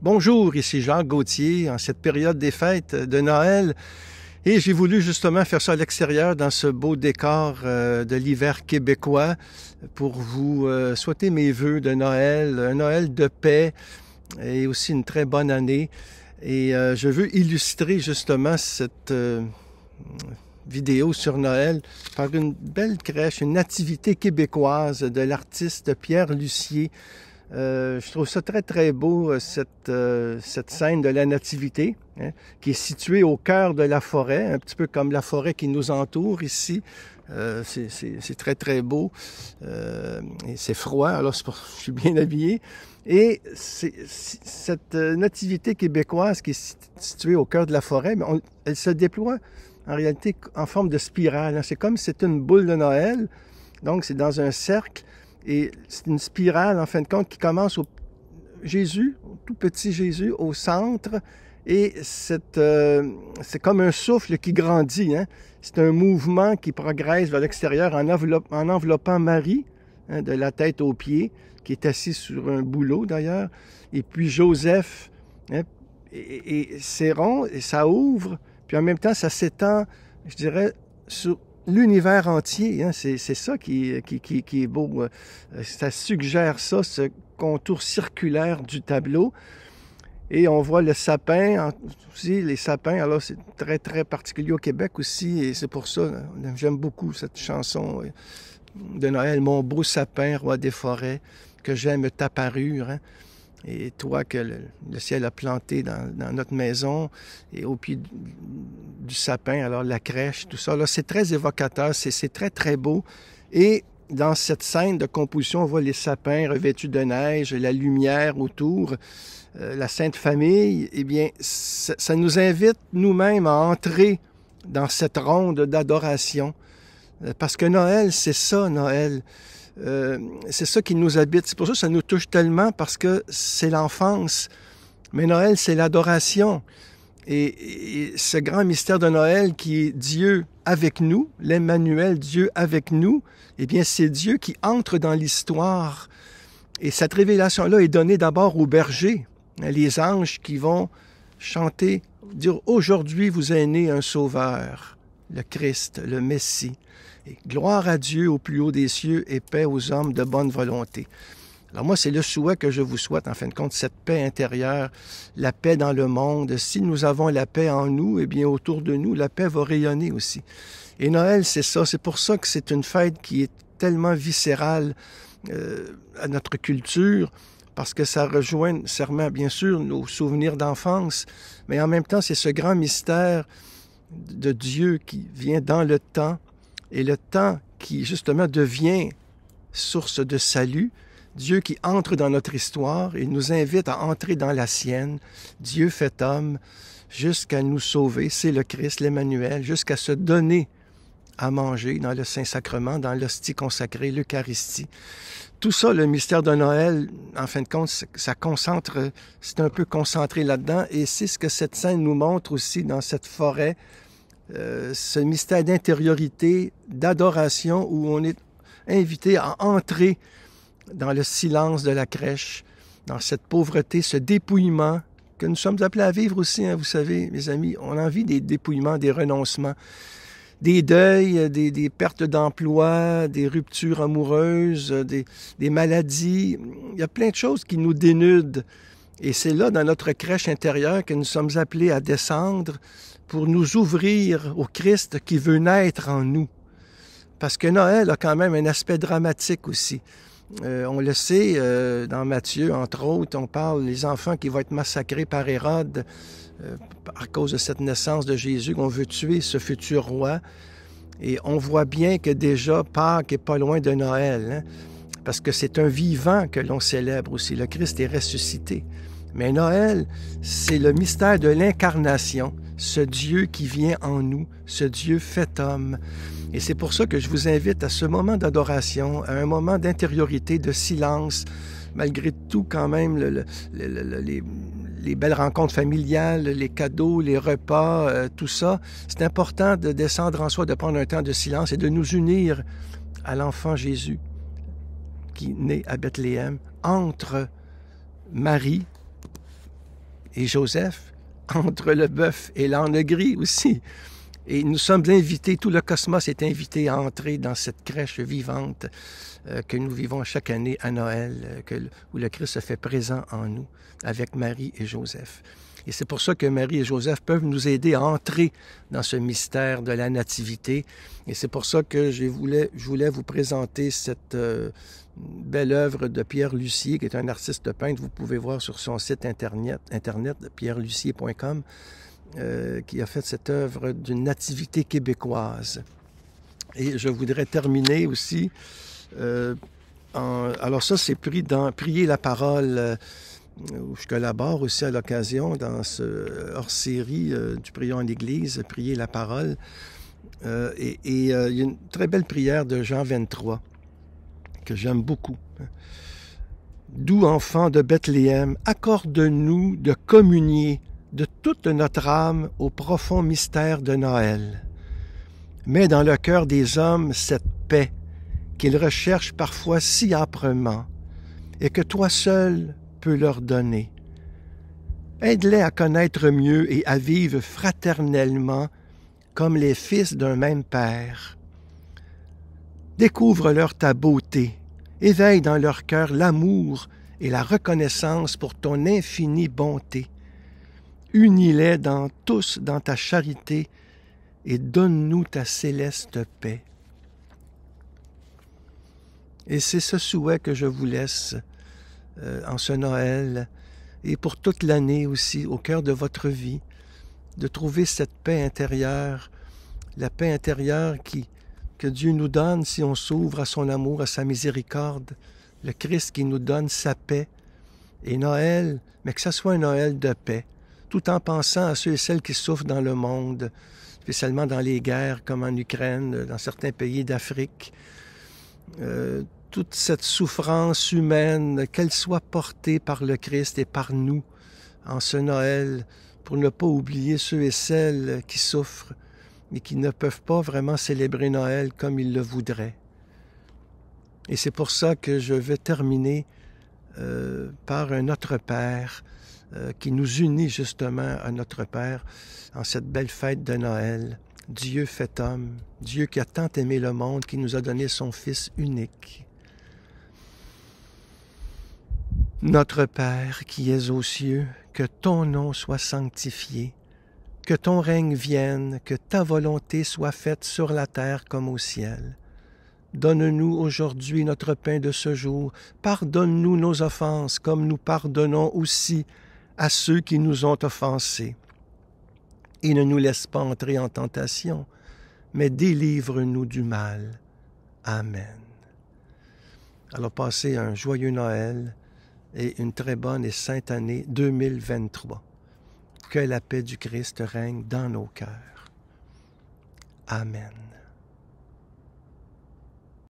Bonjour, ici Jean Gauthier, en cette période des fêtes de Noël. Et j'ai voulu justement faire ça à l'extérieur, dans ce beau décor euh, de l'hiver québécois, pour vous euh, souhaiter mes vœux de Noël, un Noël de paix et aussi une très bonne année. Et euh, je veux illustrer justement cette vidéo sur Noël par une belle crèche, une nativité québécoise de l'artiste Pierre Lucier euh, je trouve ça très, très beau, euh, cette, euh, cette scène de la Nativité, hein, qui est située au cœur de la forêt, un petit peu comme la forêt qui nous entoure ici. Euh, c'est très, très beau. et c'est froid, alors je suis bien habillé. Et c'est cette nativité québécoise qui est située au cœur de la forêt, on, elle se déploie en réalité en forme de spirale. Hein. C'est comme c'est une boule de Noël. Donc, c'est dans un cercle et c'est une spirale, en fin de compte, qui commence au Jésus, au tout petit Jésus, au centre. Et c'est euh, comme un souffle qui grandit. Hein. C'est un mouvement qui progresse vers l'extérieur en, enveloppant Marie, hein, de la tête aux pieds, qui est assise sur un boulot d'ailleurs. Et puis Joseph, hein, et, et c'est rond, et ça ouvre, puis en même temps, ça s'étend, je dirais, sur l'univers entier. Hein, c'est ça qui, qui, est beau. Euh, ça suggère ça, ce contour circulaire du tableau. Et on voit le sapin, aussi les sapins, alors c'est très très particulier au Québec aussi, et c'est pour ça, j'aime beaucoup cette chanson euh, de Noël, Mon beau sapin, roi des forêts, que j'aime ta parure. Hein et toi que le, ciel a planté dans, notre maison et au pied du, sapin, alors la crèche, tout ça. c'est très évocateur, c'est très, très beau. Et dans cette scène de composition, on voit les sapins revêtus de neige, la lumière autour, euh, la Sainte Famille. Eh bien, ça nous invite nous-mêmes à entrer dans cette ronde d'adoration. Euh, parce que Noël, c'est ça, Noël. Euh, c'est ça qui nous habite. C'est pour ça que ça nous touche tellement parce que c'est l'enfance. Mais Noël, c'est l'adoration. Et, ce grand mystère de Noël qui est Dieu avec nous, l'Emmanuel, Dieu avec nous, eh bien c'est Dieu qui entre dans l'histoire. Et cette révélation-là est donnée d'abord aux bergers, hein, les anges qui vont chanter, dire aujourd'hui vous est né un sauveur le Christ, le Messie. Et gloire à Dieu au plus haut des cieux et paix aux hommes de bonne volonté. Alors moi, c'est le souhait que je vous souhaite, en fin de compte, cette paix intérieure, la paix dans le monde. Si nous avons la paix en nous, eh bien autour de nous, la paix va rayonner aussi. Et Noël, c'est ça. C'est pour ça que c'est une fête qui est tellement viscérale euh, à notre culture, parce que ça rejoint, serment, bien sûr, nos souvenirs d'enfance, mais en même temps, c'est ce grand mystère de Dieu qui vient dans le temps et le temps qui justement devient source de salut. Dieu qui entre dans notre histoire, et nous invite à entrer dans la sienne. Dieu fait homme jusqu'à nous sauver, c'est le Christ, l'Emmanuel, jusqu'à se donner à manger dans le Saint-Sacrement, dans l'hostie consacrée, l'Eucharistie. Tout ça, le mystère de Noël, en fin de compte, ça concentre, c'est un peu concentré là-dedans. Et c'est ce que cette scène nous montre aussi dans cette forêt, euh, ce mystère d'intériorité, d'adoration, où on est invité à entrer dans le silence de la crèche, dans cette pauvreté, ce dépouillement que nous sommes appelés à vivre aussi, hein, vous savez, mes amis, on a envie des dépouillements, des renoncements des deuils, euh, des, pertes d'emploi, des ruptures amoureuses, euh, des maladies. Il y a plein de choses qui nous dénudent. Et c'est là, dans notre crèche intérieure, que nous sommes appelés à descendre pour nous ouvrir au Christ qui veut naître en nous. Parce que Noël a quand même un aspect dramatique aussi. Euh, on le sait euh, dans Matthieu, entre autres, on parle des enfants qui vont être massacrés par Hérode à euh, cause de cette naissance de Jésus, qu'on veut tuer ce futur roi. Et on voit bien que déjà Pâques est pas loin de Noël, hein, parce que c'est un vivant que l'on célèbre aussi. Le Christ est ressuscité. Mais Noël, c'est le mystère de l'incarnation ce Dieu qui vient en nous, ce Dieu fait homme. Et c'est pour ça que je vous invite à ce moment d'adoration, à un moment d'intériorité, de silence, malgré tout quand même les, belles rencontres familiales, les cadeaux, les repas, euh, tout ça, c'est important de descendre en soi, de prendre un temps de silence et de nous unir à l'enfant Jésus qui naît à Bethléem entre Marie et Joseph entre le bœuf et l'âne gris aussi. Et nous sommes invités, tout le cosmos est invité à entrer dans cette crèche vivante euh, que nous vivons chaque année à Noël, euh, que, où le Christ se fait présent en nous avec Marie et Joseph. Et c'est pour ça que Marie et Joseph peuvent nous aider à entrer dans ce mystère de la nativité. Et c'est pour ça que je voulais, je voulais vous présenter cette euh, belle œuvre de Pierre Lucier, qui est un artiste peintre. Vous pouvez voir sur son site internet, internet pierrelucier.com. Euh, qui a fait cette œuvre d'une nativité québécoise. Et je voudrais terminer aussi. Euh, alors ça, c'est pris dans Prier la parole euh, où je collabore aussi à l'occasion dans ce hors-série du Prions en l'Église, Prier la parole. et, il y a une très belle prière de Jean 23 que j'aime beaucoup. Doux enfant de Bethléem, accorde-nous de communier de toute notre âme au profond mystère de Noël. Mets dans le cœur des hommes cette paix qu'ils recherchent parfois si âprement et que toi seul peux leur donner. Aide-les à connaître mieux et à vivre fraternellement comme les fils d'un même Père. Découvre-leur ta beauté, éveille dans leur cœur l'amour et la reconnaissance pour ton infinie bonté. Unis-les dans tous dans ta charité et donne-nous ta céleste paix. Et c'est ce souhait que je vous laisse euh, en ce Noël et pour toute l'année aussi au cœur de votre vie, de trouver cette paix intérieure, la paix intérieure qui, que Dieu nous donne si on s'ouvre à son amour, à sa miséricorde, le Christ qui nous donne sa paix. Et Noël, mais que ce soit un Noël de paix, tout en pensant à ceux et celles qui souffrent dans le monde, spécialement dans les guerres comme en Ukraine, dans certains pays d'Afrique. Euh, toute cette souffrance humaine, qu'elle soit portée par le Christ et par nous en ce Noël, pour ne pas oublier ceux et celles qui souffrent mais qui ne peuvent pas vraiment célébrer Noël comme ils le voudraient. Et c'est pour ça que je vais terminer euh, par un autre Père euh, qui nous unit justement à notre Père en cette belle fête de Noël. Dieu fait homme, Dieu qui a tant aimé le monde, qui nous a donné son Fils unique. Notre Père qui es aux cieux, que ton nom soit sanctifié, que ton règne vienne, que ta volonté soit faite sur la terre comme au ciel. Donne-nous aujourd'hui notre pain de ce jour. Pardonne-nous nos offenses, comme nous pardonnons aussi à ceux qui nous ont offensés. Et ne nous laisse pas entrer en tentation, mais délivre-nous du mal. Amen. Alors passez un joyeux Noël et une très bonne et sainte année 2023. Que la paix du Christ règne dans nos cœurs. Amen.